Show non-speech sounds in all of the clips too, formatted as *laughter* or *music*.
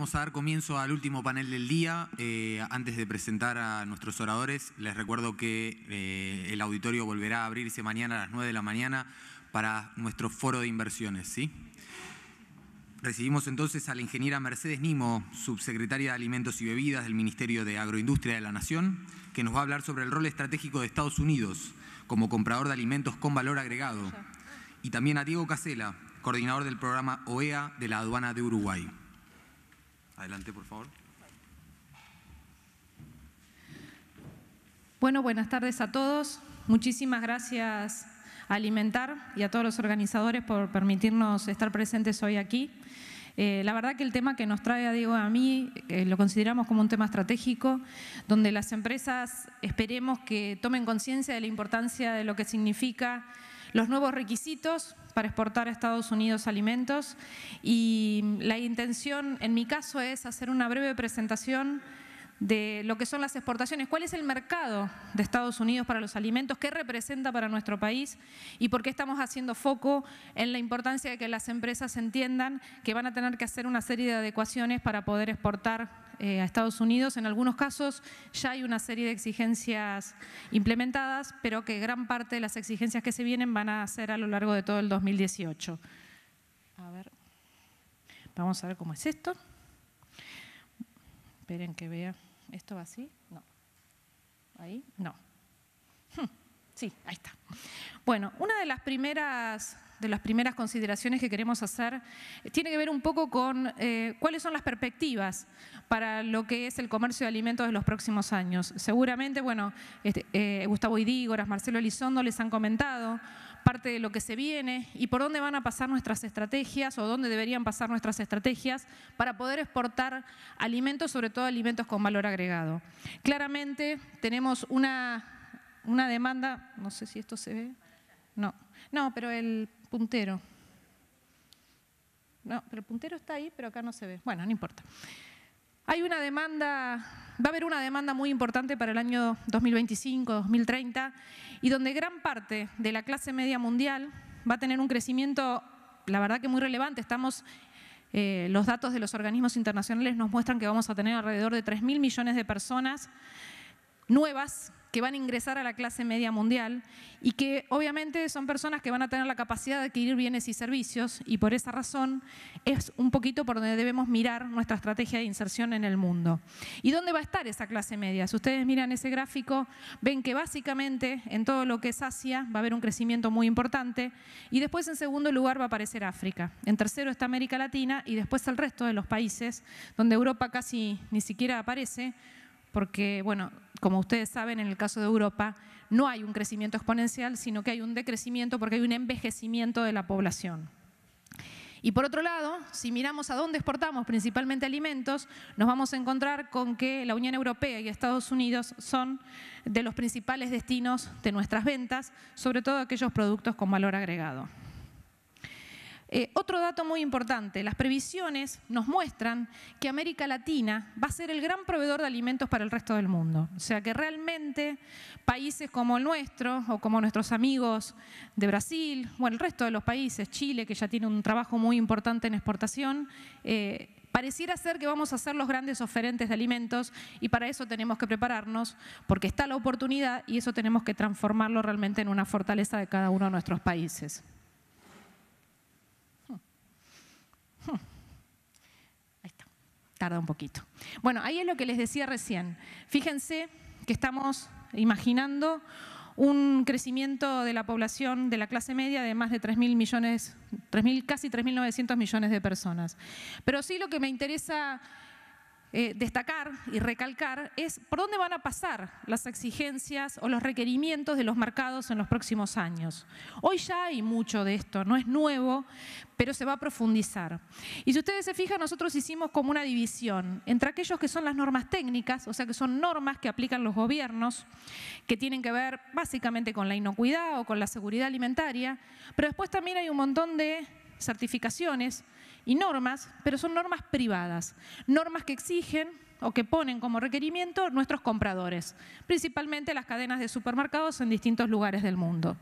Vamos a dar comienzo al último panel del día. Eh, antes de presentar a nuestros oradores, les recuerdo que eh, el auditorio volverá a abrirse mañana a las 9 de la mañana para nuestro foro de inversiones. ¿sí? Recibimos entonces a la ingeniera Mercedes Nimo, subsecretaria de Alimentos y Bebidas del Ministerio de Agroindustria de la Nación, que nos va a hablar sobre el rol estratégico de Estados Unidos como comprador de alimentos con valor agregado. Y también a Diego Casela, coordinador del programa OEA de la aduana de Uruguay. Adelante, por favor. Bueno, buenas tardes a todos. Muchísimas gracias a Alimentar y a todos los organizadores por permitirnos estar presentes hoy aquí. Eh, la verdad que el tema que nos trae a Diego a mí eh, lo consideramos como un tema estratégico, donde las empresas esperemos que tomen conciencia de la importancia de lo que significa los nuevos requisitos para exportar a Estados Unidos alimentos y la intención en mi caso es hacer una breve presentación de lo que son las exportaciones, cuál es el mercado de Estados Unidos para los alimentos, qué representa para nuestro país y por qué estamos haciendo foco en la importancia de que las empresas entiendan que van a tener que hacer una serie de adecuaciones para poder exportar eh, a Estados Unidos. En algunos casos ya hay una serie de exigencias implementadas, pero que gran parte de las exigencias que se vienen van a ser a lo largo de todo el 2018. A ver, vamos a ver cómo es esto. Esperen que vea. ¿Esto va así? No. ¿Ahí? No. Hm, sí, ahí está. Bueno, una de las primeras de las primeras consideraciones que queremos hacer eh, tiene que ver un poco con eh, cuáles son las perspectivas para lo que es el comercio de alimentos de los próximos años. Seguramente, bueno, este, eh, Gustavo Idígoras, Marcelo Elizondo les han comentado parte de lo que se viene y por dónde van a pasar nuestras estrategias o dónde deberían pasar nuestras estrategias para poder exportar alimentos, sobre todo alimentos con valor agregado. Claramente tenemos una, una demanda, no sé si esto se ve, no, no, pero el puntero. No, pero el puntero está ahí, pero acá no se ve. Bueno, no importa. Hay una demanda, va a haber una demanda muy importante para el año 2025, 2030, y donde gran parte de la clase media mundial va a tener un crecimiento, la verdad que muy relevante. Estamos, eh, los datos de los organismos internacionales nos muestran que vamos a tener alrededor de mil millones de personas nuevas que van a ingresar a la clase media mundial y que obviamente son personas que van a tener la capacidad de adquirir bienes y servicios y por esa razón es un poquito por donde debemos mirar nuestra estrategia de inserción en el mundo. ¿Y dónde va a estar esa clase media? Si ustedes miran ese gráfico, ven que básicamente en todo lo que es Asia va a haber un crecimiento muy importante y después en segundo lugar va a aparecer África. En tercero está América Latina y después el resto de los países, donde Europa casi ni siquiera aparece, porque, bueno, como ustedes saben, en el caso de Europa no hay un crecimiento exponencial, sino que hay un decrecimiento porque hay un envejecimiento de la población. Y por otro lado, si miramos a dónde exportamos principalmente alimentos, nos vamos a encontrar con que la Unión Europea y Estados Unidos son de los principales destinos de nuestras ventas, sobre todo aquellos productos con valor agregado. Eh, otro dato muy importante, las previsiones nos muestran que América Latina va a ser el gran proveedor de alimentos para el resto del mundo. O sea que realmente países como el nuestro o como nuestros amigos de Brasil o el resto de los países, Chile que ya tiene un trabajo muy importante en exportación, eh, pareciera ser que vamos a ser los grandes oferentes de alimentos y para eso tenemos que prepararnos porque está la oportunidad y eso tenemos que transformarlo realmente en una fortaleza de cada uno de nuestros países. tarda un poquito. Bueno, ahí es lo que les decía recién. Fíjense que estamos imaginando un crecimiento de la población de la clase media de más de 3.000 millones, 3 casi 3.900 millones de personas. Pero sí lo que me interesa eh, destacar y recalcar es por dónde van a pasar las exigencias o los requerimientos de los mercados en los próximos años. Hoy ya hay mucho de esto, no es nuevo, pero se va a profundizar. Y si ustedes se fijan, nosotros hicimos como una división entre aquellos que son las normas técnicas, o sea que son normas que aplican los gobiernos, que tienen que ver básicamente con la inocuidad o con la seguridad alimentaria, pero después también hay un montón de certificaciones y normas, pero son normas privadas, normas que exigen o que ponen como requerimiento nuestros compradores, principalmente las cadenas de supermercados en distintos lugares del mundo.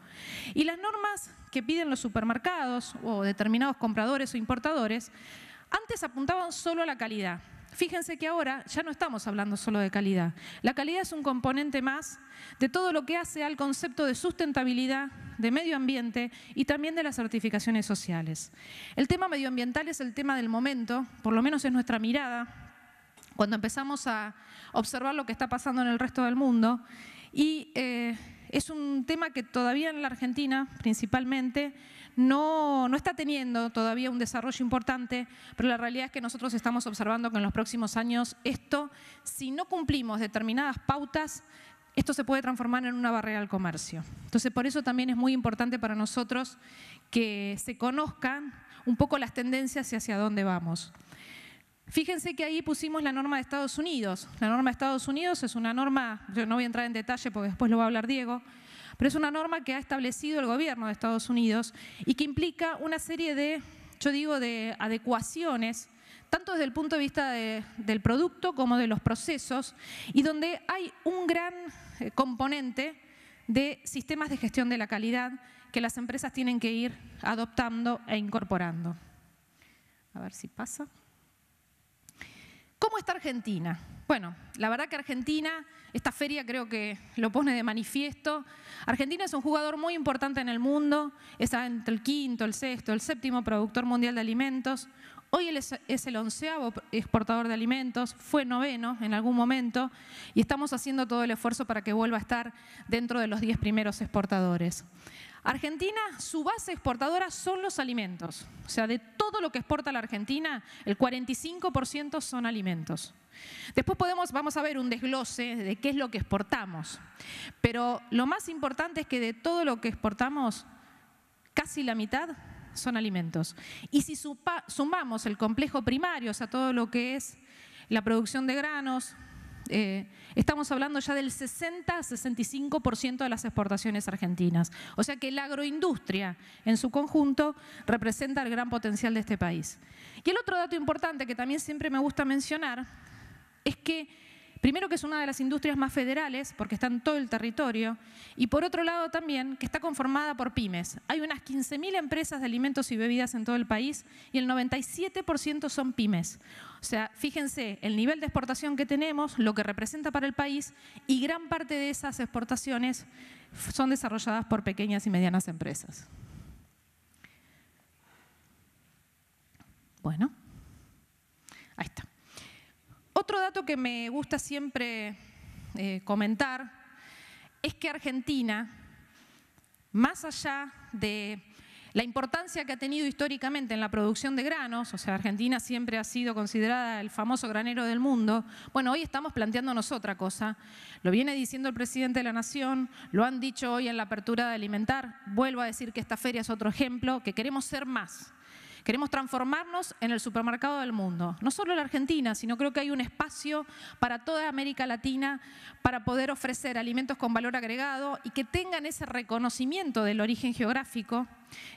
Y las normas que piden los supermercados o determinados compradores o importadores, antes apuntaban solo a la calidad, Fíjense que ahora ya no estamos hablando solo de calidad. La calidad es un componente más de todo lo que hace al concepto de sustentabilidad, de medio ambiente y también de las certificaciones sociales. El tema medioambiental es el tema del momento, por lo menos es nuestra mirada cuando empezamos a observar lo que está pasando en el resto del mundo. Y eh, es un tema que todavía en la Argentina, principalmente, no, no está teniendo todavía un desarrollo importante, pero la realidad es que nosotros estamos observando que en los próximos años esto, si no cumplimos determinadas pautas, esto se puede transformar en una barrera al comercio. Entonces, por eso también es muy importante para nosotros que se conozcan un poco las tendencias y hacia dónde vamos. Fíjense que ahí pusimos la norma de Estados Unidos. La norma de Estados Unidos es una norma, yo no voy a entrar en detalle porque después lo va a hablar Diego, pero es una norma que ha establecido el gobierno de Estados Unidos y que implica una serie de, yo digo, de adecuaciones tanto desde el punto de vista del producto como de los procesos, y donde hay un gran eh, componente de sistemas de gestión de la calidad que las empresas tienen que ir adoptando e incorporando. A ver si pasa. ¿Cómo está Argentina? Bueno, la verdad que Argentina, esta feria creo que lo pone de manifiesto. Argentina es un jugador muy importante en el mundo, es entre el quinto, el sexto, el séptimo productor mundial de alimentos. Hoy es, es el onceavo exportador de alimentos, fue noveno en algún momento y estamos haciendo todo el esfuerzo para que vuelva a estar dentro de los diez primeros exportadores. Argentina, su base exportadora son los alimentos. O sea, de todo lo que exporta la Argentina, el 45% son alimentos. Después podemos, vamos a ver un desglose de qué es lo que exportamos. Pero lo más importante es que de todo lo que exportamos, casi la mitad son alimentos. Y si sumamos el complejo primario, o sea, todo lo que es la producción de granos, eh, estamos hablando ya del 60-65% de las exportaciones argentinas. O sea que la agroindustria en su conjunto representa el gran potencial de este país. Y el otro dato importante que también siempre me gusta mencionar es que Primero que es una de las industrias más federales porque está en todo el territorio y por otro lado también que está conformada por pymes. Hay unas 15.000 empresas de alimentos y bebidas en todo el país y el 97% son pymes. O sea, fíjense el nivel de exportación que tenemos, lo que representa para el país y gran parte de esas exportaciones son desarrolladas por pequeñas y medianas empresas. Bueno, ahí está. Otro dato que me gusta siempre eh, comentar es que Argentina, más allá de la importancia que ha tenido históricamente en la producción de granos, o sea, Argentina siempre ha sido considerada el famoso granero del mundo, bueno, hoy estamos planteándonos otra cosa. Lo viene diciendo el presidente de la Nación, lo han dicho hoy en la apertura de Alimentar, vuelvo a decir que esta feria es otro ejemplo, que queremos ser más, Queremos transformarnos en el supermercado del mundo, no solo la Argentina, sino creo que hay un espacio para toda América Latina para poder ofrecer alimentos con valor agregado y que tengan ese reconocimiento del origen geográfico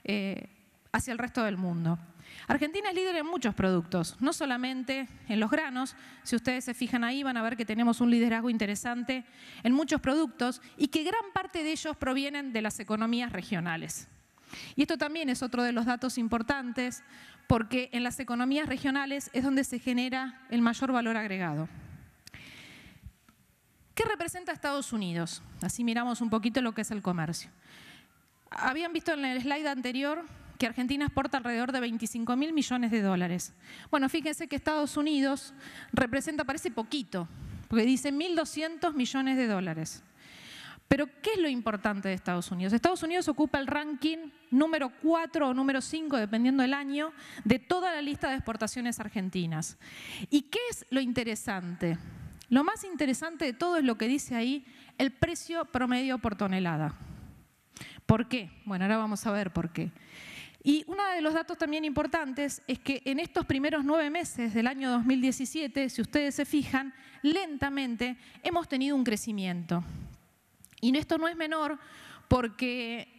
eh, hacia el resto del mundo. Argentina es líder en muchos productos, no solamente en los granos. Si ustedes se fijan ahí, van a ver que tenemos un liderazgo interesante en muchos productos y que gran parte de ellos provienen de las economías regionales. Y esto también es otro de los datos importantes porque en las economías regionales es donde se genera el mayor valor agregado. ¿Qué representa Estados Unidos? Así miramos un poquito lo que es el comercio. Habían visto en el slide anterior que Argentina exporta alrededor de 25 mil millones de dólares. Bueno, fíjense que Estados Unidos representa, parece poquito, porque dice 1.200 millones de dólares. Pero ¿qué es lo importante de Estados Unidos? Estados Unidos ocupa el ranking número 4 o número 5, dependiendo del año, de toda la lista de exportaciones argentinas. ¿Y qué es lo interesante? Lo más interesante de todo es lo que dice ahí el precio promedio por tonelada. ¿Por qué? Bueno, ahora vamos a ver por qué. Y uno de los datos también importantes es que en estos primeros nueve meses del año 2017, si ustedes se fijan, lentamente hemos tenido un crecimiento. Y esto no es menor porque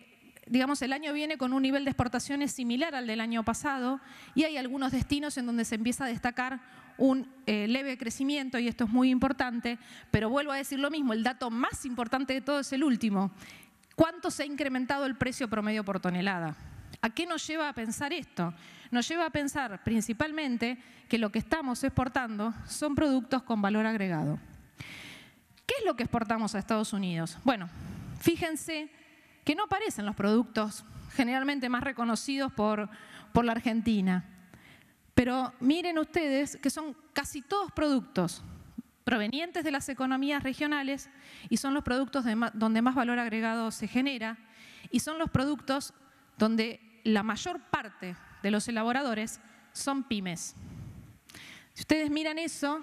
digamos, el año viene con un nivel de exportaciones similar al del año pasado y hay algunos destinos en donde se empieza a destacar un eh, leve crecimiento y esto es muy importante, pero vuelvo a decir lo mismo, el dato más importante de todo es el último. ¿Cuánto se ha incrementado el precio promedio por tonelada? ¿A qué nos lleva a pensar esto? Nos lleva a pensar principalmente que lo que estamos exportando son productos con valor agregado. ¿Qué es lo que exportamos a Estados Unidos? Bueno, fíjense que no aparecen los productos generalmente más reconocidos por, la Argentina. Pero miren ustedes que son casi todos productos provenientes de las economías regionales y son los productos donde más valor agregado se genera y son los productos donde la mayor parte de los elaboradores son pymes. Si ustedes miran eso,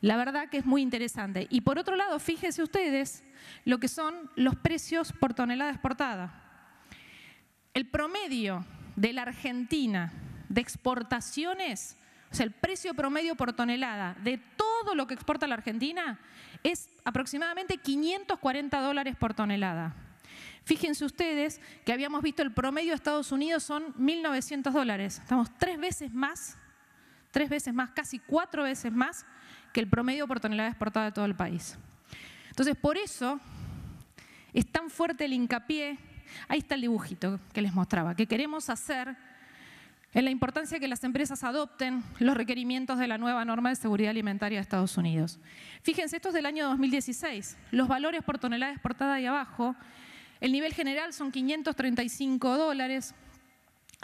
la verdad que es muy interesante. Y por otro lado, fíjense ustedes lo que son los precios por tonelada exportada. El promedio de la Argentina de exportaciones, o sea, el precio promedio por tonelada de todo lo que exporta la Argentina es aproximadamente 540 dólares por tonelada. Fíjense ustedes que habíamos visto el promedio de Estados Unidos son 1.900 dólares. Estamos tres veces más, tres veces más, casi cuatro veces más que el promedio por tonelada exportada de todo el país. Entonces, por eso es tan fuerte el hincapié, ahí está el dibujito que les mostraba, que queremos hacer en la importancia de que las empresas adopten los requerimientos de la nueva norma de seguridad alimentaria de Estados Unidos. Fíjense, esto es del año 2016, los valores por tonelada exportada y abajo, el nivel general son 535 dólares,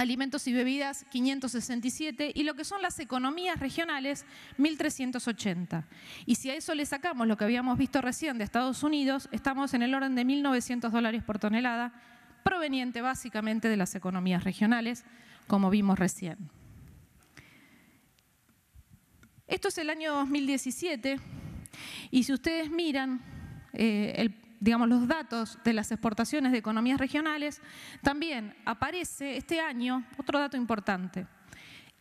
alimentos y bebidas 567 y lo que son las economías regionales 1380. Y si a eso le sacamos lo que habíamos visto recién de Estados Unidos, estamos en el orden de 1900 dólares por tonelada, proveniente básicamente de las economías regionales, como vimos recién. Esto es el año 2017 y si ustedes miran eh, el digamos, los datos de las exportaciones de economías regionales, también aparece este año otro dato importante.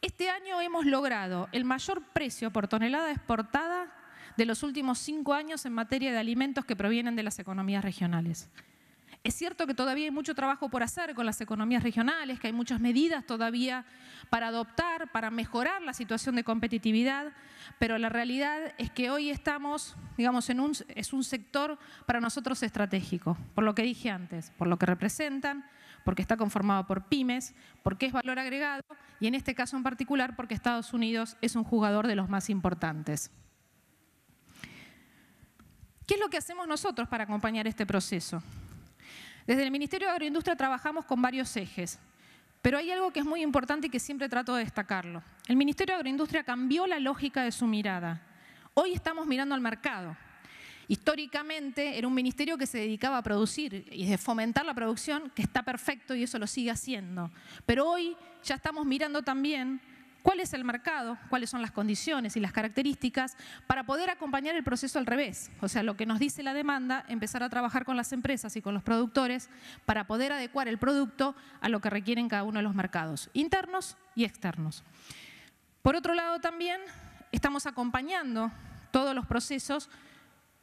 Este año hemos logrado el mayor precio por tonelada exportada de los últimos cinco años en materia de alimentos que provienen de las economías regionales. Es cierto que todavía hay mucho trabajo por hacer con las economías regionales, que hay muchas medidas todavía para adoptar, para mejorar la situación de competitividad, pero la realidad es que hoy estamos, digamos, en es un sector para nosotros estratégico, por lo que dije antes, por lo que representan, porque está conformado por pymes, porque es valor agregado y en este caso en particular porque Estados Unidos es un jugador de los más importantes. ¿Qué es lo que hacemos nosotros para acompañar este proceso? Desde el Ministerio de Agroindustria trabajamos con varios ejes, pero hay algo que es muy importante y que siempre trato de destacarlo. El Ministerio de Agroindustria cambió la lógica de su mirada. Hoy estamos mirando al mercado. Históricamente era un ministerio que se dedicaba a producir y de fomentar la producción, que está perfecto y eso lo sigue haciendo. Pero hoy ya estamos mirando también cuál es el mercado, cuáles son las condiciones y las características para poder acompañar el proceso al revés. O sea, lo que nos dice la demanda, empezar a trabajar con las empresas y con los productores para poder adecuar el producto a lo que requieren cada uno de los mercados, internos y externos. Por otro lado también estamos acompañando todos los procesos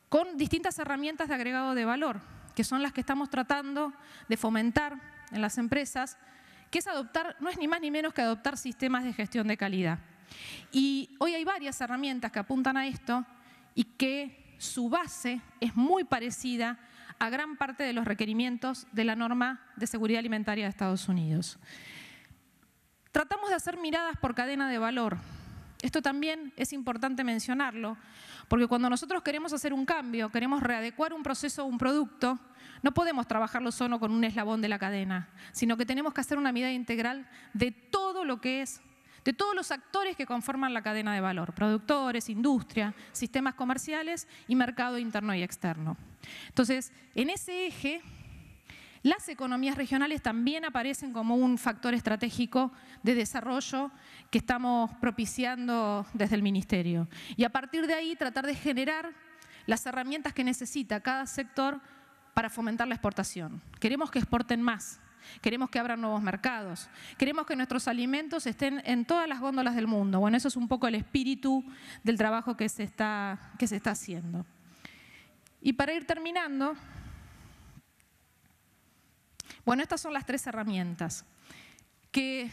con distintas herramientas de agregado de valor, que son las que estamos tratando de fomentar en las empresas que es adoptar, no es ni más ni menos que adoptar sistemas de gestión de calidad. Y hoy hay varias herramientas que apuntan a esto y que su base es muy parecida a gran parte de los requerimientos de la norma de seguridad alimentaria de Estados Unidos. Tratamos de hacer miradas por cadena de valor. Esto también es importante mencionarlo, porque cuando nosotros queremos hacer un cambio, queremos readecuar un proceso o un producto, no podemos trabajarlo solo con un eslabón de la cadena, sino que tenemos que hacer una mirada integral de todo lo que es de todos los actores que conforman la cadena de valor, productores, industria, sistemas comerciales y mercado interno y externo. Entonces, en ese eje, las economías regionales también aparecen como un factor estratégico de desarrollo que estamos propiciando desde el Ministerio. Y a partir de ahí tratar de generar las herramientas que necesita cada sector para fomentar la exportación. Queremos que exporten más, queremos que abran nuevos mercados, queremos que nuestros alimentos estén en todas las góndolas del mundo. Bueno, eso es un poco el espíritu del trabajo que se está, que se está haciendo. Y para ir terminando, bueno, estas son las tres herramientas que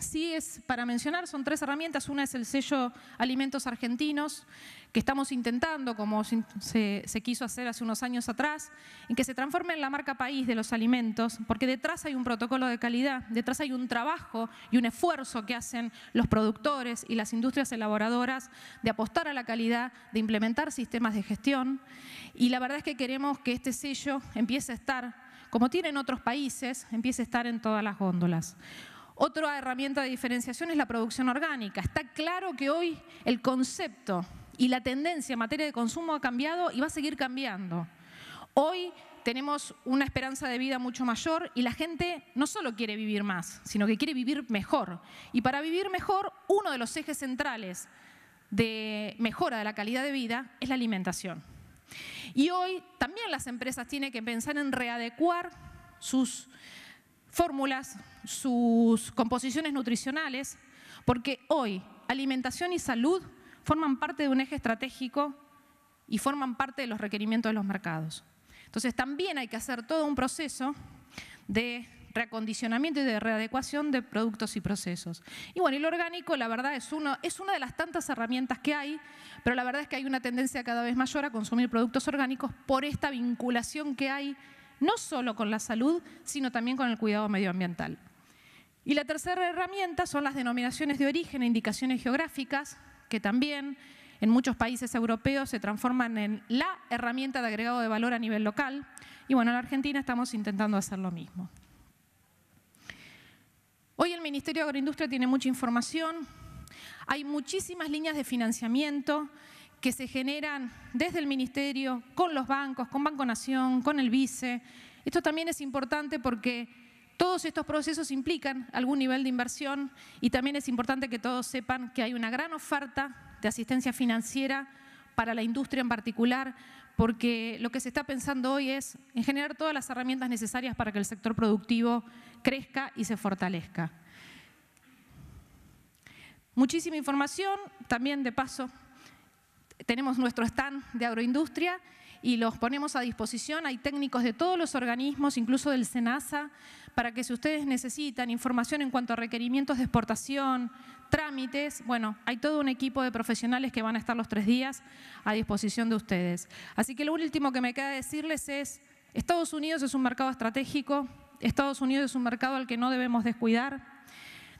sí es para mencionar, son tres herramientas. Una es el sello Alimentos Argentinos, que estamos intentando, como se, quiso hacer hace unos años atrás, en que se transforme en la marca país de los alimentos, porque detrás hay un protocolo de calidad, detrás hay un trabajo y un esfuerzo que hacen los productores y las industrias elaboradoras de apostar a la calidad, de implementar sistemas de gestión. Y la verdad es que queremos que este sello empiece a estar, como tienen otros países, empiece a estar en todas las góndolas. Otra herramienta de diferenciación es la producción orgánica. Está claro que hoy el concepto y la tendencia en materia de consumo ha cambiado y va a seguir cambiando. Hoy tenemos una esperanza de vida mucho mayor y la gente no solo quiere vivir más, sino que quiere vivir mejor. Y para vivir mejor, uno de los ejes centrales de mejora de la calidad de vida es la alimentación. Y hoy también las empresas tienen que pensar en readecuar sus fórmulas, sus composiciones nutricionales, porque hoy alimentación y salud forman parte de un eje estratégico y forman parte de los requerimientos de los mercados. Entonces también hay que hacer todo un proceso de reacondicionamiento y de readecuación de productos y procesos. Y bueno, el orgánico, la verdad, es, uno, es una de las tantas herramientas que hay, pero la verdad es que hay una tendencia cada vez mayor a consumir productos orgánicos por esta vinculación que hay no solo con la salud, sino también con el cuidado medioambiental. Y la tercera herramienta son las denominaciones de origen e indicaciones geográficas, que también en muchos países europeos se transforman en la herramienta de agregado de valor a nivel local. Y bueno, en Argentina estamos intentando hacer lo mismo. Hoy el Ministerio de Agroindustria tiene mucha información, hay muchísimas líneas de financiamiento que se generan desde el Ministerio, con los bancos, con Banco Nación, con el Vice. Esto también es importante porque todos estos procesos implican algún nivel de inversión y también es importante que todos sepan que hay una gran oferta de asistencia financiera para la industria en particular, porque lo que se está pensando hoy es en generar todas las herramientas necesarias para que el sector productivo crezca y se fortalezca. Muchísima información, también de paso tenemos nuestro stand de agroindustria y los ponemos a disposición. Hay técnicos de todos los organismos, incluso del SENASA, para que si ustedes necesitan información en cuanto a requerimientos de exportación, trámites, bueno, hay todo un equipo de profesionales que van a estar los tres días a disposición de ustedes. Así que lo último que me queda decirles es, Estados Unidos es un mercado estratégico, Estados Unidos es un mercado al que no debemos descuidar,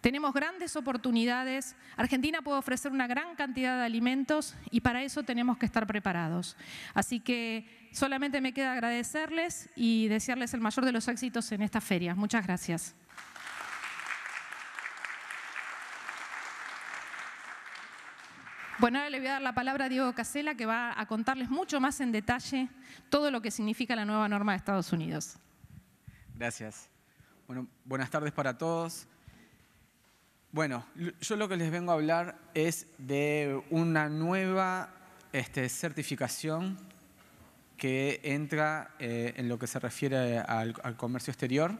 tenemos grandes oportunidades, Argentina puede ofrecer una gran cantidad de alimentos y para eso tenemos que estar preparados. Así que solamente me queda agradecerles y desearles el mayor de los éxitos en esta feria. Muchas gracias. Bueno, ahora le voy a dar la palabra a Diego Casela, que va a contarles mucho más en detalle todo lo que significa la nueva norma de Estados Unidos. Gracias. Bueno, buenas tardes para todos. Bueno, yo lo que les vengo a hablar es de una nueva este, certificación que entra eh, en lo que se refiere al, comercio exterior.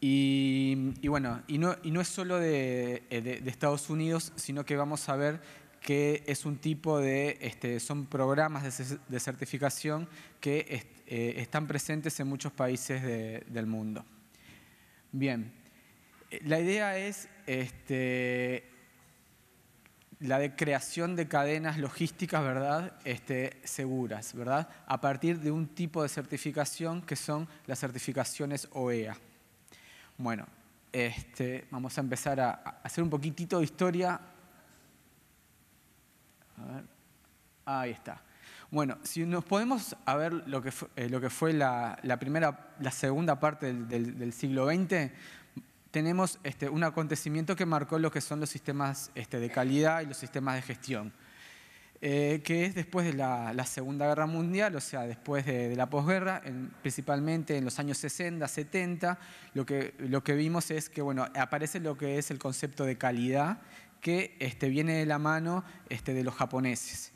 Y, bueno, y no, es solo eh, de, Estados Unidos, sino que vamos a ver que es un tipo de, este, son programas de, certificación que eh, están presentes en muchos países del mundo. Bien. La idea es este, la de creación de cadenas logísticas, ¿verdad? Este, seguras, ¿verdad? A partir de un tipo de certificación que son las certificaciones OEA. Bueno, este, vamos a empezar a, hacer un poquitito de historia. Ahí está. Bueno, si nos podemos a ver lo que fue, eh, la, segunda parte del siglo XX, tenemos este, un acontecimiento que marcó lo que son los sistemas este, de calidad y los sistemas de gestión, eh, que es después de la, Segunda Guerra Mundial, o sea, después de, la posguerra, principalmente en los años 60, 70, lo que, vimos es que aparece lo que es el concepto de calidad que este, viene de la mano de los japoneses.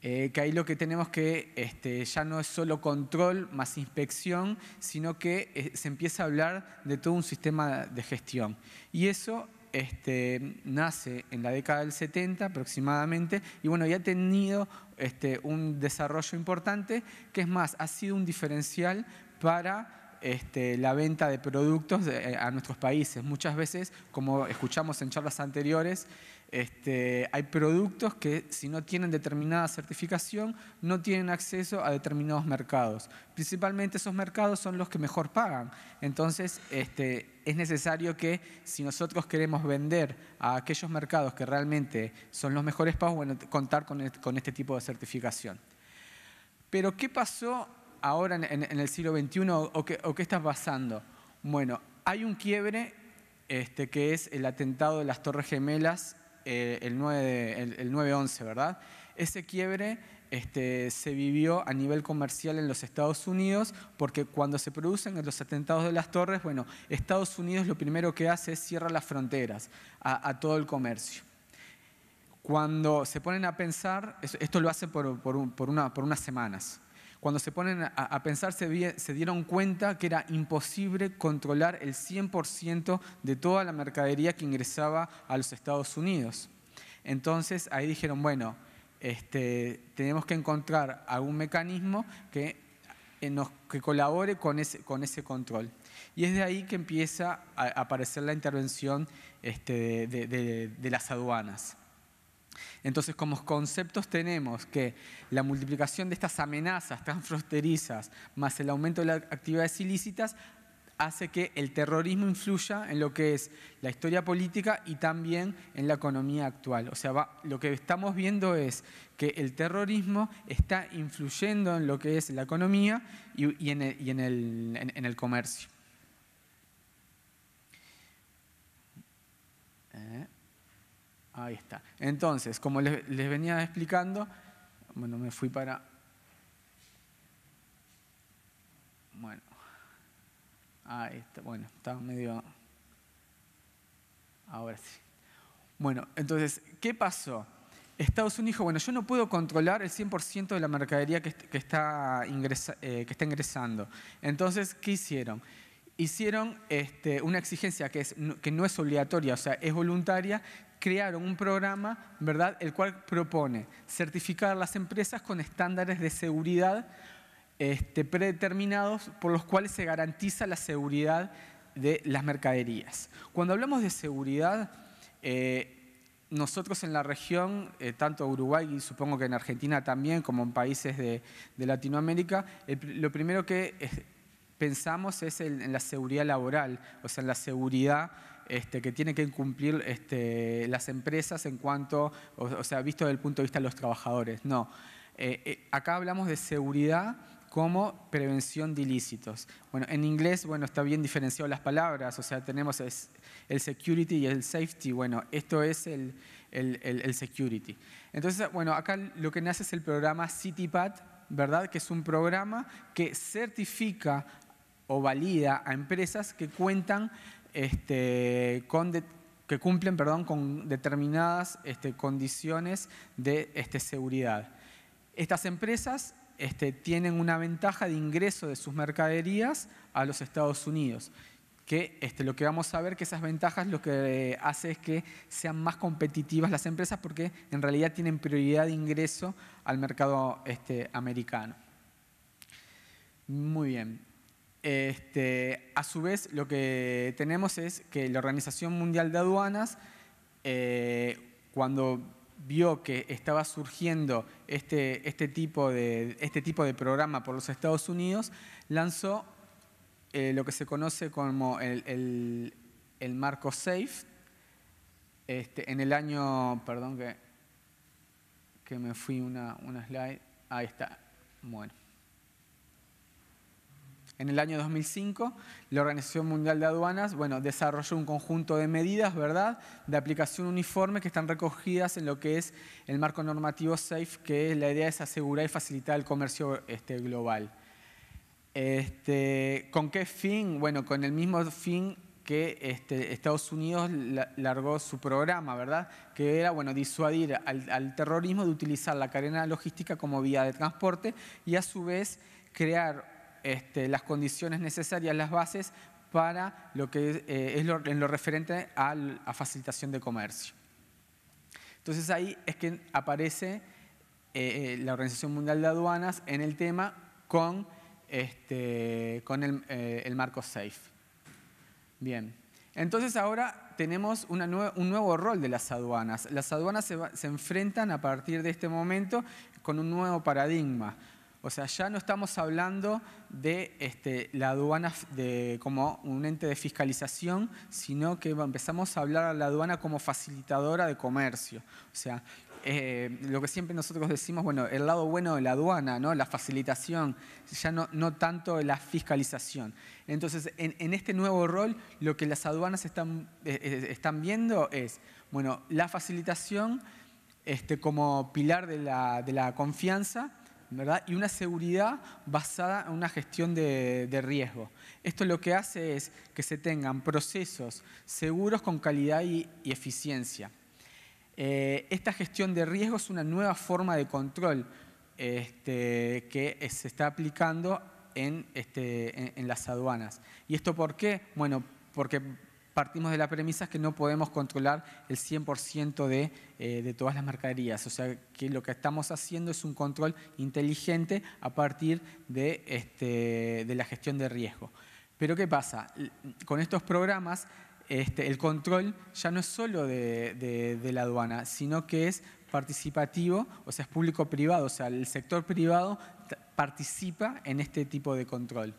Eh, que ahí lo que tenemos que este, ya no es solo control más inspección, sino que eh, se empieza a hablar de todo un sistema de gestión. Y eso este, nace en la década del 70 aproximadamente, y bueno, ya ha tenido este, un desarrollo importante, que es más, ha sido un diferencial para este, la venta de productos eh, a nuestros países. Muchas veces, como escuchamos en charlas anteriores, este, hay productos que si no tienen determinada certificación no tienen acceso a determinados mercados. Principalmente esos mercados son los que mejor pagan. Entonces este, es necesario que si nosotros queremos vender a aquellos mercados que realmente son los mejores pagos, bueno, contar con, con este tipo de certificación. Pero ¿qué pasó ahora en, el siglo XXI o qué, está pasando? Bueno, hay un quiebre este, que es el atentado de las Torres Gemelas eh, el 9-11, ¿verdad? Ese quiebre este, se vivió a nivel comercial en los Estados Unidos, porque cuando se producen los atentados de las torres, bueno, Estados Unidos lo primero que hace es cierra las fronteras a, todo el comercio. Cuando se ponen a pensar, esto lo hace por unas semanas, cuando se ponen a, pensar, se, dieron cuenta que era imposible controlar el 100% de toda la mercadería que ingresaba a los Estados Unidos. Entonces ahí dijeron, bueno, este, tenemos que encontrar algún mecanismo que, eh, que colabore con ese, con ese control. Y es de ahí que empieza a aparecer la intervención este, de, las aduanas. Entonces, como conceptos tenemos que la multiplicación de estas amenazas transfronterizas más el aumento de las actividades ilícitas hace que el terrorismo influya en lo que es la historia política y también en la economía actual. O sea, lo que estamos viendo es que el terrorismo está influyendo en lo que es la economía y, en, el, comercio. Eh. Ahí está. Entonces, como les, venía explicando, bueno, me fui para... Bueno, ahí está. Bueno, está medio... Ahora sí. Bueno, entonces, ¿qué pasó? Estados Unidos bueno, yo no puedo controlar el 100% de la mercadería eh, que, está ingresando. Entonces, ¿qué hicieron? Hicieron este, una exigencia que, que no es obligatoria, o sea, es voluntaria, crearon un programa, ¿verdad?, el cual propone certificar las empresas con estándares de seguridad este, predeterminados por los cuales se garantiza la seguridad de las mercaderías. Cuando hablamos de seguridad, eh, nosotros en la región, eh, tanto Uruguay y supongo que en Argentina también, como en países de, Latinoamérica, lo primero que eh, pensamos es en, en, la seguridad laboral, o sea, en la seguridad este, que tienen que cumplir este, las empresas en cuanto, o, sea, visto desde el punto de vista de los trabajadores. No. Eh, eh, acá hablamos de seguridad como prevención de ilícitos. Bueno, en inglés, bueno, está bien diferenciado las palabras, o sea, tenemos el security y el safety, bueno, esto es el, security. Entonces, bueno, acá lo que nace es el programa CityPad, ¿verdad? Que es un programa que certifica o valida a empresas que cuentan este, que cumplen perdón, con determinadas este, condiciones de este, seguridad. Estas empresas tienen una ventaja de ingreso de sus mercaderías a los Estados Unidos, que lo que vamos a ver que esas ventajas lo que eh, hace es que sean más competitivas las empresas porque en realidad tienen prioridad de ingreso al mercado americano. Muy bien. Este, a su vez, lo que tenemos es que la Organización Mundial de Aduanas, eh, cuando vio que estaba surgiendo este, este, este, tipo de, programa por los Estados Unidos, lanzó eh, lo que se conoce como el, marco SAFE en el año, perdón que, me fui una slide, ahí está, bueno en el año 2005, la Organización Mundial de Aduanas bueno, desarrolló un conjunto de medidas ¿verdad? de aplicación uniforme que están recogidas en lo que es el marco normativo SAFE, que es la idea es asegurar y facilitar el comercio este, global. Este, ¿Con qué fin? Bueno, con el mismo fin que este, Estados Unidos largó su programa, ¿verdad? Que era, bueno, disuadir al, al, terrorismo de utilizar la cadena logística como vía de transporte y a su vez crear este, las condiciones necesarias, las bases para lo que es, eh, lo, en lo referente a, facilitación de comercio. Entonces ahí es que aparece eh, eh, la Organización Mundial de Aduanas en el tema con, este, con el, marco SAFE. Bien, entonces ahora tenemos un nuevo rol de las aduanas. Las aduanas se enfrentan a partir de este momento con un nuevo paradigma o sea, ya no estamos hablando de este, la aduana como un ente de fiscalización, sino que empezamos a hablar a la aduana como facilitadora de comercio. O sea, eh, lo que siempre nosotros decimos, bueno, el lado bueno de la aduana, la facilitación, ya no, tanto la fiscalización. Entonces, en, este nuevo rol, lo que las aduanas están, eh, eh, viendo es, bueno, la facilitación este, como pilar de la confianza y una seguridad basada en una gestión de, riesgo. Esto lo que hace es que se tengan procesos seguros con calidad y, eficiencia. Eh, esta gestión de riesgo es una nueva forma de control este, que se está aplicando este, en, en las aduanas. ¿Y esto por qué? Bueno, porque partimos de la premisa que no podemos controlar el 100% eh, de, todas las mercaderías. O sea, que lo que estamos haciendo es un control inteligente a partir de, este, la gestión de riesgo. Pero ¿qué pasa? Con estos programas, este, el control ya no es solo de la aduana, sino que es participativo, o sea, es público-privado, o sea, el sector privado participa en este tipo de control.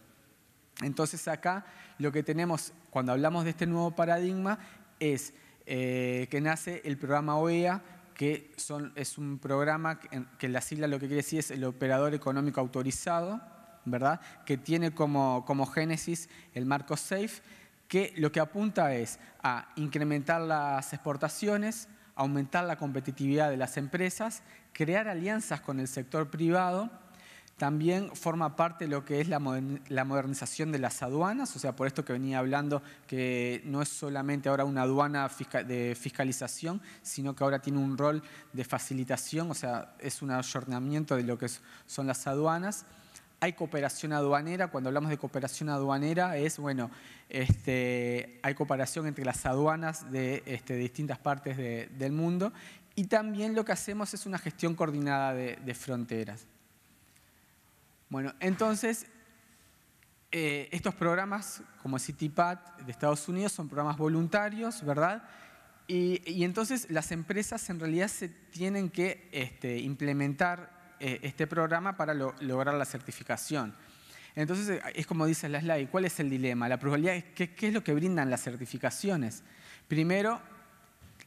Entonces acá lo que tenemos cuando hablamos de este nuevo paradigma es eh, que nace el programa OEA, que es un programa que, en la sigla lo que quiere decir es el operador económico autorizado, ¿verdad? que tiene como, como génesis el marco SAFE, que lo que apunta es a incrementar las exportaciones, aumentar la competitividad de las empresas, crear alianzas con el sector privado, también forma parte de lo que es la modernización de las aduanas, o sea, por esto que venía hablando, que no es solamente ahora una aduana de fiscalización, sino que ahora tiene un rol de facilitación, o sea, es un ayornamiento de lo que son las aduanas. Hay cooperación aduanera, cuando hablamos de cooperación aduanera es, bueno, este, hay cooperación entre las aduanas de, este, distintas partes del mundo y también lo que hacemos es una gestión coordinada de fronteras. Bueno, entonces, eh, estos programas como CityPath de Estados Unidos son programas voluntarios, ¿verdad? Y, entonces las empresas en realidad se tienen que este, implementar eh, este programa para lograr la certificación. Entonces, es como dice la slide, ¿cuál es el dilema? La probabilidad es qué es lo que brindan las certificaciones. Primero,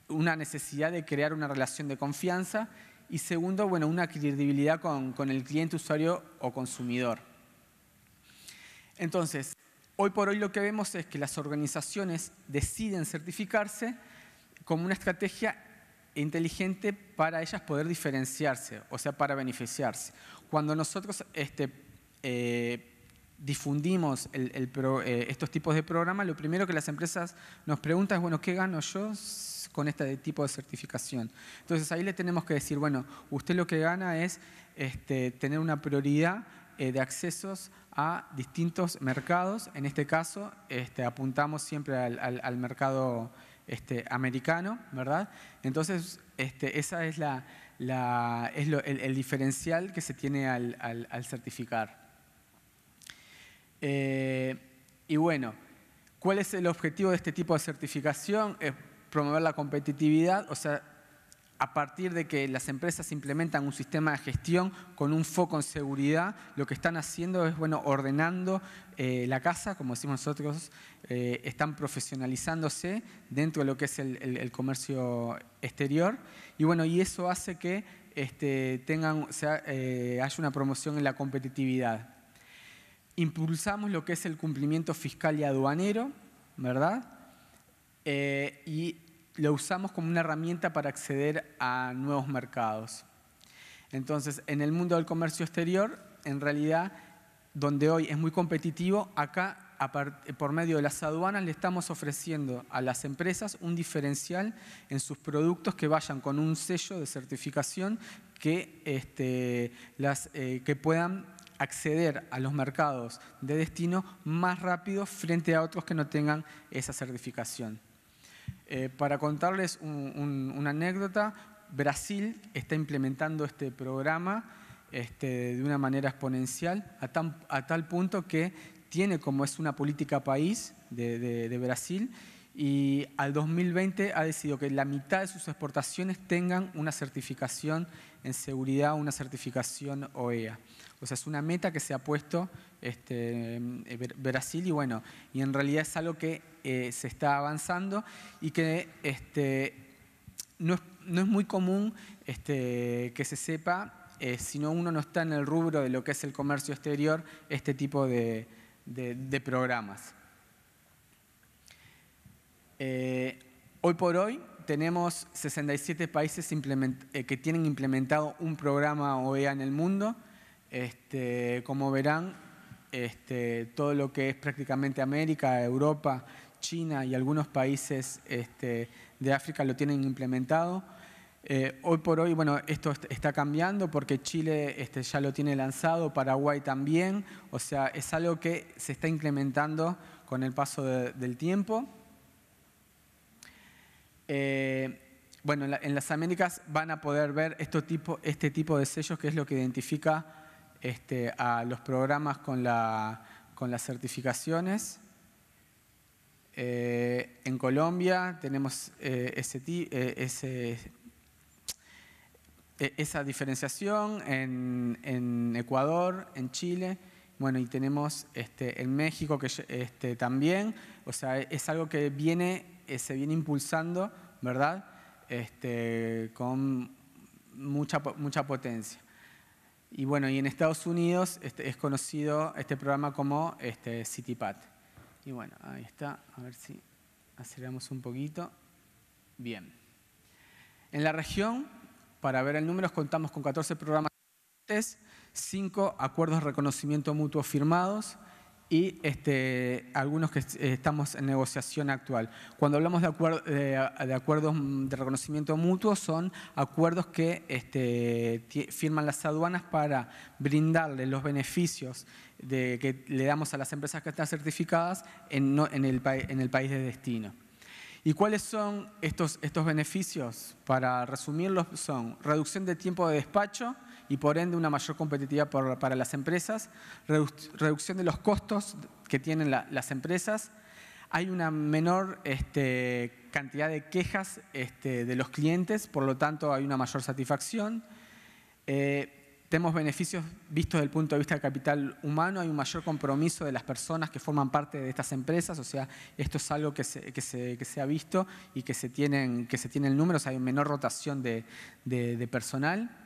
una necesidad de crear una relación de confianza y segundo, bueno, una credibilidad con, el cliente, usuario o consumidor. Entonces, hoy por hoy lo que vemos es que las organizaciones deciden certificarse como una estrategia inteligente para ellas poder diferenciarse, o sea, para beneficiarse. Cuando nosotros este, eh, difundimos eh, estos tipos de programas, lo primero que las empresas nos preguntan es, bueno, ¿qué gano yo con este tipo de certificación? Entonces ahí le tenemos que decir, bueno, usted lo que gana es este, tener una prioridad eh, de accesos a distintos mercados, en este caso este, apuntamos siempre al, mercado este, americano, ¿verdad? Entonces, este, esa es, la, es el, diferencial que se tiene al certificar. Eh, y bueno, ¿cuál es el objetivo de este tipo de certificación? Es promover la competitividad, o sea, a partir de que las empresas implementan un sistema de gestión con un foco en seguridad, lo que están haciendo es, bueno, ordenando eh, la casa, como decimos nosotros, eh, están profesionalizándose dentro de lo que es el, comercio exterior. Y bueno, y eso hace que este, tengan, sea, haya una promoción en la competitividad impulsamos lo que es el cumplimiento fiscal y aduanero, ¿verdad? Eh, y lo usamos como una herramienta para acceder a nuevos mercados. Entonces, en el mundo del comercio exterior, en realidad, donde hoy es muy competitivo, acá por medio de las aduanas le estamos ofreciendo a las empresas un diferencial en sus productos que vayan con un sello de certificación que, este, las, eh, que puedan acceder a los mercados de destino más rápido frente a otros que no tengan esa certificación. Eh, para contarles una anécdota, Brasil está implementando este programa este, de una manera exponencial, a, tal punto que tiene como es una política país de Brasil, y al 2020 ha decidido que la mitad de sus exportaciones tengan una certificación en seguridad, una certificación OEA. O sea, es una meta que se ha puesto este, eh, Brasil y bueno, y en realidad es algo que eh, se está avanzando y que este, no, es, muy común este, que se sepa, eh, si uno no está en el rubro de lo que es el comercio exterior, este tipo de, programas. hoy por hoy tenemos 67 países que tienen implementado un programa OEA en el mundo, este, como verán, este, todo lo que es prácticamente América, Europa, China y algunos países este, de África lo tienen implementado. Eh, hoy por hoy, bueno, esto está cambiando porque Chile ya lo tiene lanzado, Paraguay también, o sea, es algo que se está incrementando con el paso del tiempo. Eh, bueno, en, las Américas van a poder ver este tipo de sellos que es lo que identifica este, a los programas con, las certificaciones. Eh, en Colombia tenemos eh, eh, e, esa diferenciación, en, Ecuador, en Chile, bueno, y tenemos este, en México que este, también, o sea, es algo que viene, se viene impulsando, ¿verdad? con mucha, mucha potencia. Y bueno, y en Estados Unidos este, es conocido este programa como este, Y bueno, ahí está, a ver si aceleramos un poquito. Bien. En la región, para ver el número, contamos con 14 programas, 5 acuerdos de reconocimiento mutuo firmados, y este, algunos que estamos en negociación actual. Cuando hablamos de, acuerdos mm, de reconocimiento mutuo, son acuerdos que este, firman las aduanas para brindarle los beneficios que le damos a las empresas que están certificadas en, el, país de destino. ¿Y cuáles son estos, estos beneficios? Para resumirlos, son reducción de tiempo de despacho, y por ende una mayor competitividad para las empresas, reducción de los costos que tienen las empresas, hay una menor este, cantidad de quejas este, de los clientes, por lo tanto hay una mayor satisfacción. Eh, tenemos beneficios vistos desde el punto de vista del capital humano, hay un mayor compromiso de las personas que forman parte de estas empresas, o sea, esto es algo que se, ha visto y que se tiene que se números, o sea, hay menor rotación de personal.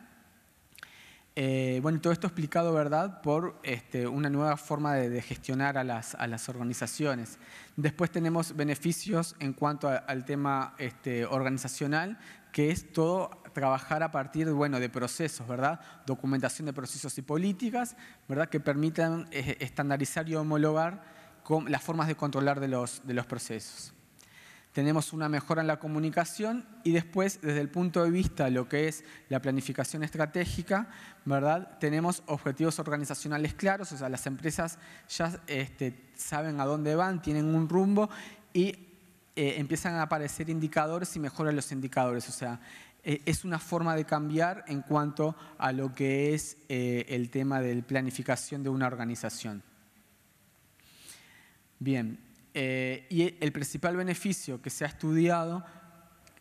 Eh, bueno, todo esto explicado, ¿verdad?, por este, una nueva forma de, gestionar a las, organizaciones. Después tenemos beneficios en cuanto al tema este, organizacional, que es todo trabajar a partir de procesos, ¿verdad? Documentación de procesos y políticas, ¿verdad? Que permitan eh, estandarizar y homologar las formas de controlar de los procesos tenemos una mejora en la comunicación y después, desde el punto de vista de lo que es la planificación estratégica, ¿verdad? tenemos objetivos organizacionales claros, o sea, las empresas ya este, saben a dónde van, tienen un rumbo y eh, empiezan a aparecer indicadores y mejoran los indicadores, o sea, e, es una forma de cambiar en cuanto a lo que es eh, el tema de planificación de una organización. Bien, eh, y el principal beneficio que se ha estudiado,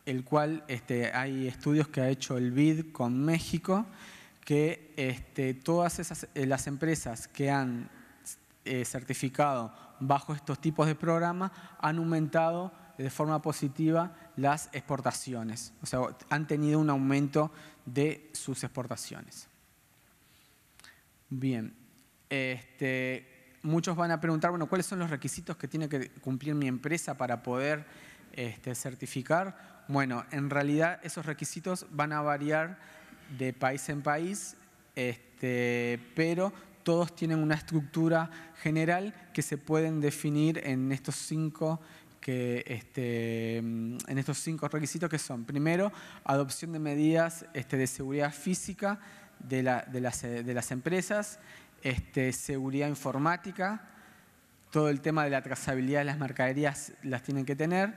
el cual este, hay estudios que ha hecho el BID con México, que este, todas esas, eh, las empresas que han eh, certificado bajo estos tipos de programas han aumentado de forma positiva las exportaciones, o sea, han tenido un aumento de sus exportaciones. Bien, este, muchos van a preguntar, bueno, ¿cuáles son los requisitos que tiene que cumplir mi empresa para poder este, certificar? Bueno, en realidad esos requisitos van a variar de país en país, este, pero todos tienen una estructura general que se pueden definir en estos cinco que este, en estos cinco requisitos que son, primero, adopción de medidas de seguridad física de las empresas, este, seguridad informática, todo el tema de la trazabilidad de las mercaderías las tienen que tener,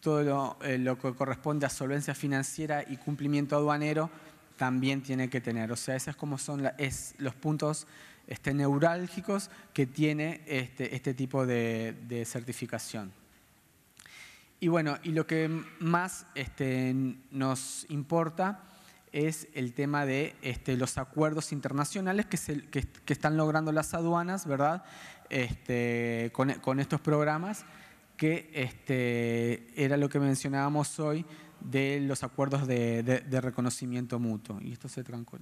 todo lo, eh, que corresponde a solvencia financiera y cumplimiento aduanero también tiene que tener. O sea, esos como son los puntos este, neurálgicos que tiene este, este tipo de, certificación. Y bueno, y lo que más nos importa es el tema de este, los acuerdos internacionales que, están logrando las aduanas, ¿verdad? Este, con, estos programas, que este, era lo que mencionábamos hoy de los acuerdos de, reconocimiento mutuo. Y esto se trancó.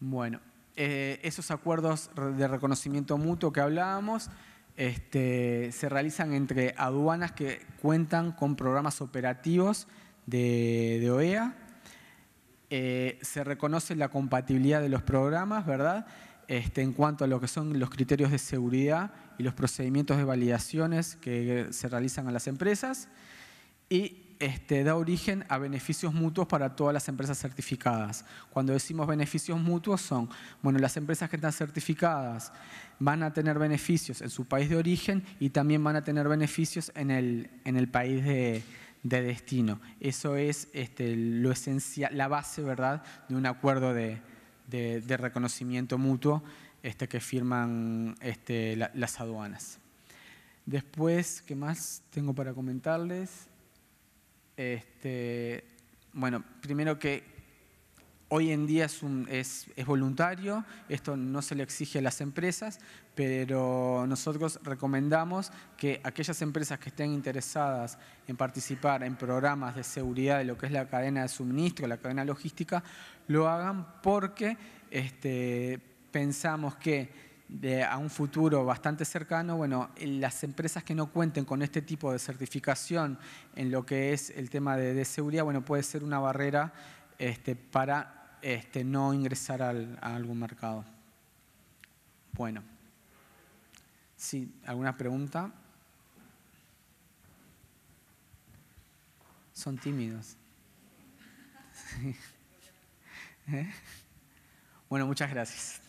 Bueno, eh, esos acuerdos de reconocimiento mutuo que hablábamos se realizan entre aduanas que cuentan con programas operativos de OEA, eh, se reconoce la compatibilidad de los programas, ¿verdad? Este, en cuanto a lo que son los criterios de seguridad y los procedimientos de validaciones que se realizan a las empresas y este, da origen a beneficios mutuos para todas las empresas certificadas. Cuando decimos beneficios mutuos son, bueno, las empresas que están certificadas van a tener beneficios en su país de origen y también van a tener beneficios en el, en el país de, de destino. Eso es este, lo esencial, la base ¿verdad? de un acuerdo de, reconocimiento mutuo este, que firman este, las aduanas. Después, ¿qué más tengo para comentarles? Este, bueno, primero que Hoy en día es, voluntario, esto no se le exige a las empresas, pero nosotros recomendamos que aquellas empresas que estén interesadas en participar en programas de seguridad de lo que es la cadena de suministro, la cadena logística, lo hagan porque este, pensamos que de, a un futuro bastante cercano, bueno, las empresas que no cuenten con este tipo de certificación en lo que es el tema de, seguridad, bueno, puede ser una barrera este, para este, no ingresar a algún mercado. Bueno, sí, ¿alguna pregunta? Son tímidos. *laughs* ¿Eh? Bueno, muchas gracias.